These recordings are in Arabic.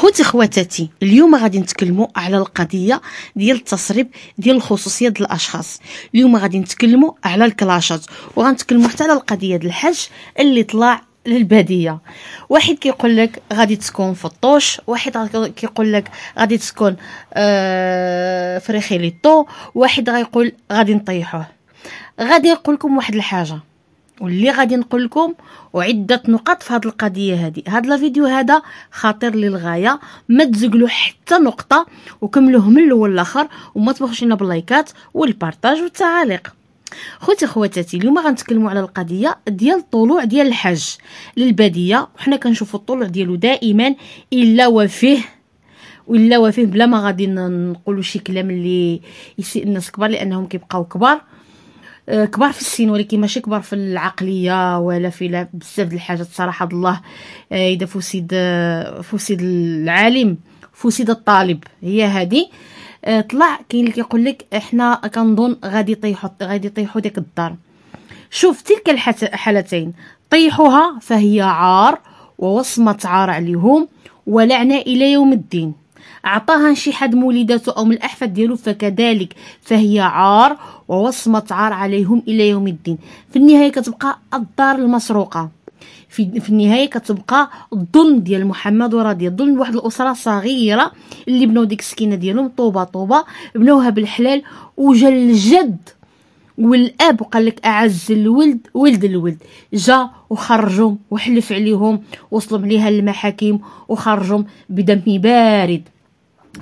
خوتي خواتاتي اليوم غادي نتكلموا على القضيه ديال التسريب ديال الخصوصيه ديال الاشخاص اليوم غادي نتكلموا على الكلاشات وغنتكلموا حتى على القضيه ديال الحج اللي طلع للباديه واحد كيقول لك غادي تكون في الطوش واحد كيقول لك غادي تكون آه، فريخي لي واحد غيقول غادي نطيحوه غادي نقول لكم واحد الحاجه واللي غادي نقول لكم وعده نقط في هذه القضيه هذه هذا الفيديو هذا خطير للغايه ما تزقلو حتى نقطه وكملوه من الاول لاخر وما تبخلوش لنا باللايكات والبارطاج والتعاليق خوتي خواتاتي اليوم غنتكلموا على القضيه ديال الطلوع ديال الحج للباديه وحنا كنشوفوا الطلوع ديالو دائما الا وفيه ولا وفيه بلا ما غادي نقولوا شي كلام اللي يسيء الناس كبار لانهم كيبقاو كبار آه، كبار في السن ولكن ماشي كبار في العقليه ولا في بزاف د الحاجات صراحه الله آه، اذا فسد آه، فسد العالم فسد الطالب هي هذه طلع كاين اللي كيقول لك احنا كنظن غادي يطيحوا غادي يطيحوا ديك الدار شوف تلك الحالتين طيحوها فهي عار ووصمه عار عليهم ولعنه الى يوم الدين أعطاها شي حد مولدته أو من الأحفاد ديالو فكذلك فهي عار ووصمة عار عليهم إلى يوم الدين في النهاية كتبقى الدار المسروقة في, في النهايه كتبقى الظلم ديال محمد وراضي الظلم واحد الاسره صغيره اللي بناو ديك السكينه ديالهم طوبه طوبه بناوها بالحلال وجا الجد والاب وقال لك اعز الولد ولد الولد جا وخرجهم وحلف عليهم وصلوا ليها المحاكم وخرجهم بدم بارد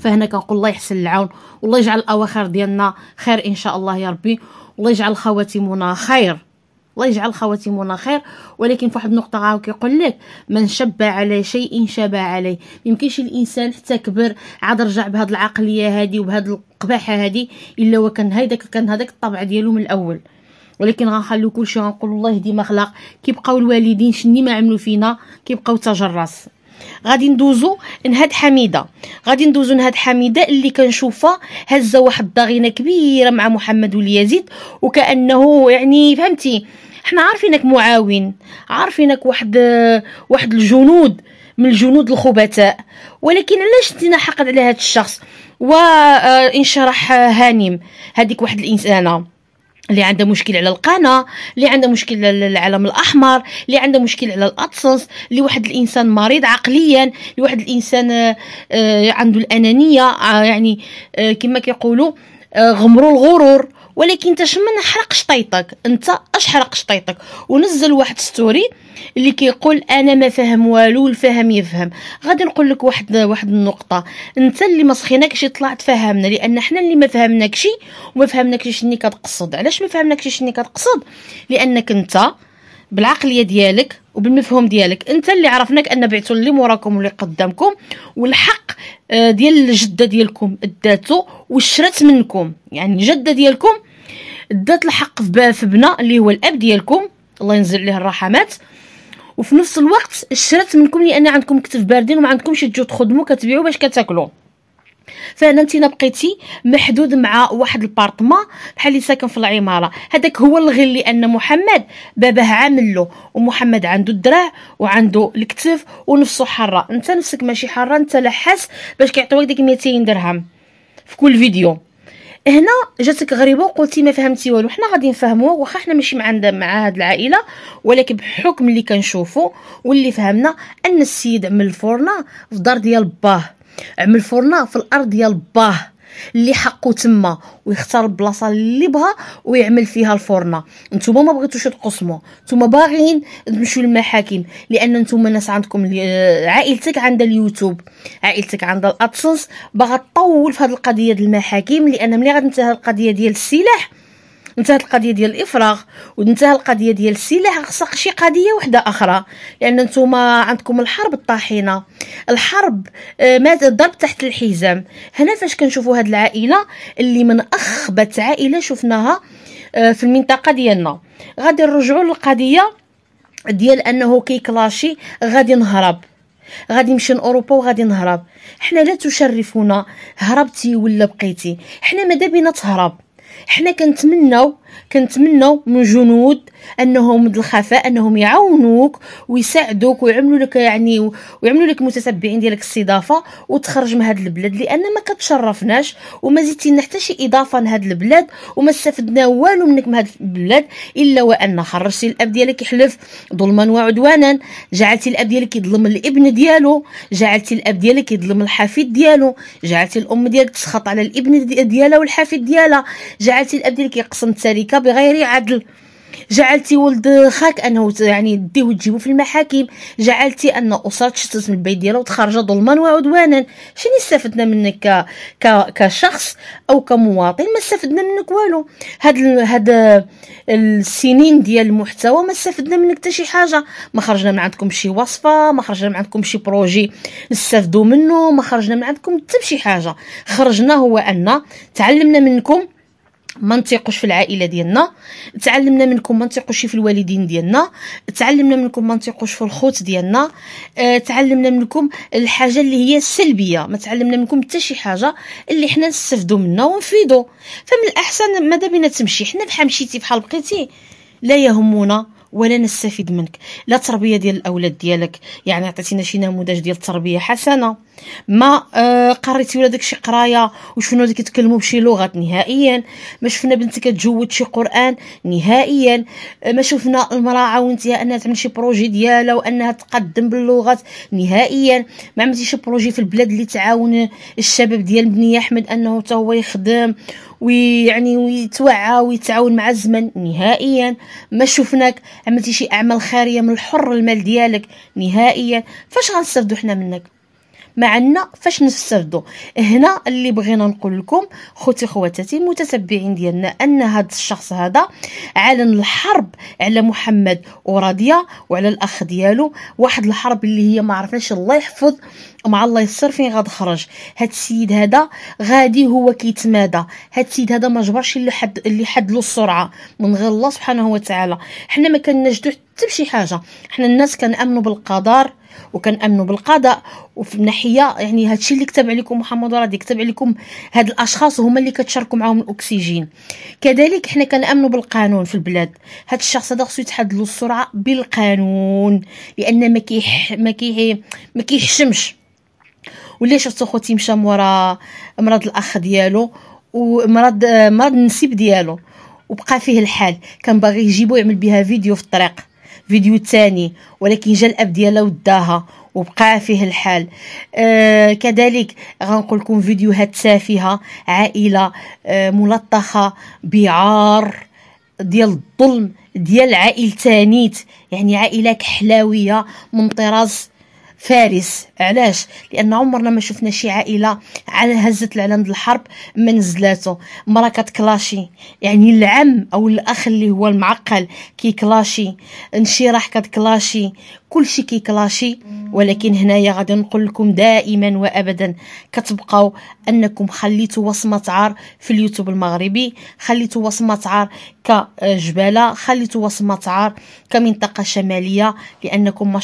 فهنا كنقول الله يحسن العون والله يجعل الاواخر ديالنا خير ان شاء الله يا ربي والله يجعل خواتيمنا خير الله يجعل خواتيمنا خير ولكن فواحد النقطه غاو كيقول لك من شب على شيء شبع عليه يمكنش الانسان حتى كبر عاد رجع بهاد العقليه هادي وبهذه القباحه هادي الا وكان هيداك كان هذاك الطبع ديالو من الاول ولكن غنخلو كلشي غنقول الله يهدي ما خلق كيبقاو الوالدين شني ما عملوا فينا كيبقاو تجرس غادي ندوزو لهاد حميده غادي ندوزو لهاد حميده اللي كنشوفها هزه واحد الضغينه كبيره مع محمد واليزيد وكانه يعني فهمتي حنا عارفينك معاون عارفينك واحد واحد الجنود من الجنود الخبثاء ولكن علاش دينا حقد على هذا الشخص وانشرح هانم هذيك واحد الانسانه اللي عنده مشكل على القناة اللي عنده مشكل على العلم الأحمر اللي عنده مشكل على الأدسنس اللي واحد الإنسان مريض عقليا اللي واحد الإنسان آه، آه، عنده الأنانية آه، يعني كما كيقولوا غمروا الغرور ولكن انت شمن حرق شطيطك انت اش حرق شطيطك ونزل واحد ستوري اللي كيقول انا ما فاهم والو الفهم يفهم غادي نقول لك واحد واحد النقطه انت اللي ما سخيناكش طلعت فهمنا لان حنا اللي ما فهمناكش وما فهمناكش شني كتقصد علاش ما فهمناكش شني كتقصد لانك انت بالعقليه ديالك وبالمفهوم ديالك انت اللي عرفناك ان بعتو اللي موراكم واللي قدامكم والحق آه، ديال الجده ديالكم اداتو وشرت منكم يعني الجده ديالكم دات الحق في بنا اللي هو الاب ديالكم الله ينزل عليه الرحمات وفي نفس الوقت شرات منكم لان عندكم كتف باردين وما عندكمش تجيو تخدموا كتبيعوا باش كتاكلوا فانا انت بقيتي محدود مع واحد البارطما بحال اللي ساكن في العماره هذاك هو الغل لان محمد باباه عامل له ومحمد عنده الدراع وعنده الكتف ونفسه حاره انت نفسك ماشي حاره انت لحس باش كيعطيوك ديك 200 درهم في كل فيديو هنا جاتك غريبه وقلتي ما فهمتي والو حنا غادي نفهموها واخا حنا ماشي مع مع هاد العائله ولكن بحكم اللي كنشوفو واللي فهمنا ان السيد عمل الفورنا في الدار ديال باه عمل الفورنا في الارض ديال باه اللي حقو تما ويختار البلاصه اللي بغا ويعمل فيها الفرنة نتوما ما بغيتوش تقسموا نتوما باغيين تمشيو للمحاكم لان نتوما ناس عندكم عائلتك عندها اليوتيوب عائلتك عندها الادسنس باغا تطول في هذه القضيه ديال المحاكم لان ملي غتنتهي القضيه ديال السلاح انتهت القضيه ديال الافراغ وانتهى القضيه ديال السلاح خصك شي قضيه وحده اخرى لان نتوما عندكم الحرب الطاحنه الحرب آه، ماذا الضرب تحت الحزام هنا فاش كنشوفوا هاد العائله اللي من اخبت عائله شفناها آه، في المنطقه ديالنا غادي نرجعوا للقضيه ديال انه كيكلاشي غادي نهرب غادي نمشي لاوروبا وغادي نهرب حنا لا تشرفونا هربتي ولا بقيتي حنا ماذا بينا تهرب حنا كنتمناو كنتمناو من جنود انهم الخفاء انهم يعاونوك ويساعدوك ويعملوا لك يعني ويعملوا لك متتبعين ديالك استضافه وتخرج من هذا البلاد لان ما كتشرفناش وما زدتينا لنا حتى شي اضافه لهذا البلاد وما استفدنا والو منك من هذا البلاد الا وان خرجتي الاب ديالك يحلف ظلما وعدوانا جعلتي الاب ديالك يظلم الابن ديالو جعلتي الاب ديالك يظلم الحفيد ديالو جعلتي الام ديالك تسخط على الابن ديالها والحفيد ديالها جعلتي الاب ديالك يقسم التركه بغير عدل جعلتي ولد خاك انه يعني ديه وتجيبو في المحاكم جعلتي ان اسره تشتت من البيت ديالها وتخرج ظلما وعدوانا شنو استفدنا منك ك... كشخص او كمواطن ما استفدنا منك والو هاد ال... هاد السنين ديال المحتوى ما استفدنا منك حتى شي حاجه ما خرجنا من عندكم شي وصفه ما خرجنا من عندكم شي بروجي نستافدوا منه ما خرجنا من عندكم حتى بشي حاجه خرجنا هو ان تعلمنا منكم ما نتيقوش في العائله ديالنا تعلمنا منكم ما نتيقوش في الوالدين ديالنا تعلمنا منكم ما نتيقوش في الخوت ديالنا اه تعلمنا منكم الحاجه اللي هي السلبيه ما تعلمنا منكم حتى شي حاجه اللي حنا نستافدوا منها ونفيدوا فمن الاحسن ماذا بينا تمشي حنا بحال مشيتي بحال بقيتي لا يهمنا ولا نستفيد منك لا تربيه ديال الاولاد ديالك يعني عطيتينا شي نموذج ديال التربيه حسنه ما آه قريتي ولادك شي قرايه وشفنا ولادك يتكلموا بشي لغات نهائيا ما شفنا بنتك كتجود شي قران نهائيا آه، ما شفنا المراه عاونتيها انها تعمل شي بروجي ديالها وانها تقدم باللغات نهائيا ما عملتي شي بروجي في البلاد اللي تعاون الشباب ديال بني احمد انه حتى هو يخدم ويعني ويتوعى ويتعاون مع الزمن نهائيا ما شفناك عملتي شي اعمال خيريه من الحر المال ديالك نهائيا فاش غنستافدو حنا منك ما عندنا فاش نستافدو هنا اللي بغينا نقول لكم خوتي خواتاتي المتتبعين ديالنا ان هذا الشخص هذا اعلن الحرب على محمد وراضيه وعلى الاخ ديالو واحد الحرب اللي هي ما عرفناش الله يحفظ ومع الله يسر فين غتخرج هاد السيد هذا غادي هو كيتمادى هاد السيد هذا ما جبرش اللي حد اللي حد له السرعه من غير الله سبحانه وتعالى حنا ما كنجدو حتى بشي حاجه حنا الناس كنامنوا بالقدر وكنامنوا بالقضاء وفي ناحيه يعني هادشي اللي كتب عليكم محمد راه يكتب عليكم هاد الاشخاص هما اللي كتشاركوا معاهم الاكسجين كذلك حنا كنامنوا بالقانون في البلاد هاد الشخص هذا خصو يتحد له السرعه بالقانون لان ما كيح ما كي ما كيحشمش ولا شفت خوتي مشى مورا مرض الاخ ديالو ومرض آه، مرض النسيب ديالو وبقى فيه الحال كان باغي يجيبو يعمل بها فيديو في الطريق فيديو تاني ولكن جا الاب ديالها وداها وبقى فيه الحال آه كذلك غنقول لكم فيديوهات سافهه عائله آه ملطخه بعار ديال الظلم ديال عائلتانيت يعني عائله كحلاويه من طراز فارس علاش لان عمرنا ما شفنا شي عائله على هزت العلم الحرب من زلاته مرا كتكلاشي يعني العم او الاخ اللي هو المعقل كيكلاشي راح كتكلاشي كل شيء كيكلاشي ولكن هنايا غادي نقول لكم دائما وابدا كتبقاو انكم خليتوا وصمه عار في اليوتيوب المغربي خليتوا وصمه عار كجباله خليتوا وصمه عار كمنطقه شماليه لانكم ما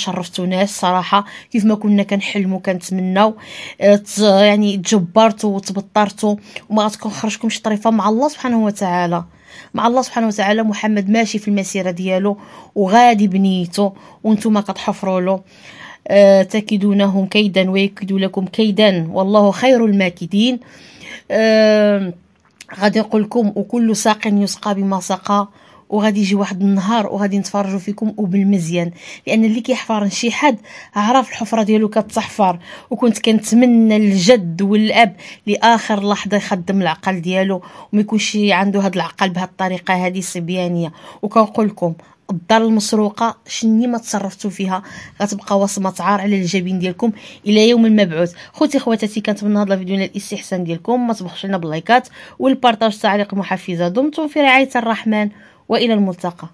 ناس صراحه كيف ما كنا كنحلموا كنتمناو آه، يعني تجبرتوا وتبطرتوا وما غتكون خرجكمش طريفه مع الله سبحانه وتعالى مع الله سبحانه وتعالى محمد ماشي في المسيره ديالو وغادي بنيته وانتم كتحفروا له آه تكيدونهم كيدا ويكيد لكم كيدا والله خير الماكدين آه غادي نقول لكم وكل ساق يسقى بما سقى وغادي يجي واحد النهار وغادي نتفرجوا فيكم وبالمزيان لان اللي كيحفر شي حد عرف الحفره ديالو كتحفر وكنت كنتمنى الجد والاب لاخر لحظه يخدم العقل ديالو وما يكونش عنده هاد العقل بهاد الطريقه هادي صبيانيه وكنقول لكم الدار المسروقه شني ما تصرفتوا فيها غتبقى وصمه عار على الجبين ديالكم الى يوم المبعوث خوتي خواتاتي كنتمنى هذا الفيديو ينال الاستحسان ديالكم ما تبخلوش علينا باللايكات والبارطاج تعليق محفزه دمتم في رعايه الرحمن وإلى الملتقى